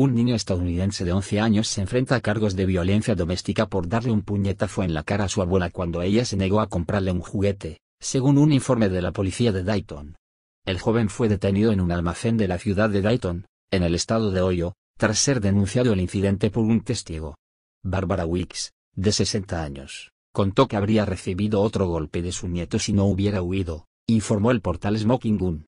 Un niño estadounidense de 11 años se enfrenta a cargos de violencia doméstica por darle un puñetazo en la cara a su abuela cuando ella se negó a comprarle un juguete, según un informe de la policía de Dayton. El joven fue detenido en un almacén de la ciudad de Dayton, en el estado de Ohio, tras ser denunciado el incidente por un testigo. Barbara Wicks, de 60 años, contó que habría recibido otro golpe de su nieto si no hubiera huido, informó el portal Smoking Gun.